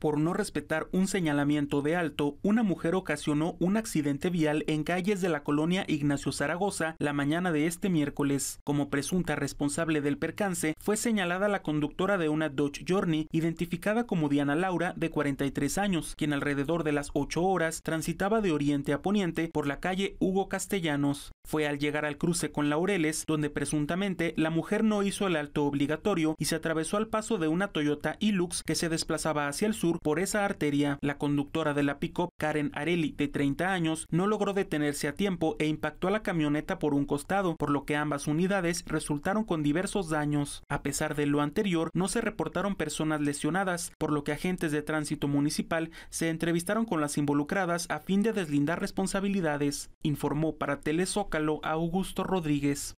Por no respetar un señalamiento de alto, una mujer ocasionó un accidente vial en calles de la colonia Ignacio Zaragoza la mañana de este miércoles. Como presunta responsable del percance, fue señalada la conductora de una Dodge Journey, identificada como Diana Laura, de 43 años, quien alrededor de las 8 horas transitaba de oriente a poniente por la calle Hugo Castellanos. Fue al llegar al cruce con Laureles, donde presuntamente la mujer no hizo el alto obligatorio y se atravesó al paso de una Toyota Hilux que se desplazaba hacia el sur por esa arteria, la conductora de la PICOP, Karen Areli, de 30 años, no logró detenerse a tiempo e impactó a la camioneta por un costado, por lo que ambas unidades resultaron con diversos daños. A pesar de lo anterior, no se reportaron personas lesionadas, por lo que agentes de tránsito municipal se entrevistaron con las involucradas a fin de deslindar responsabilidades, informó para Telezócalo Augusto Rodríguez.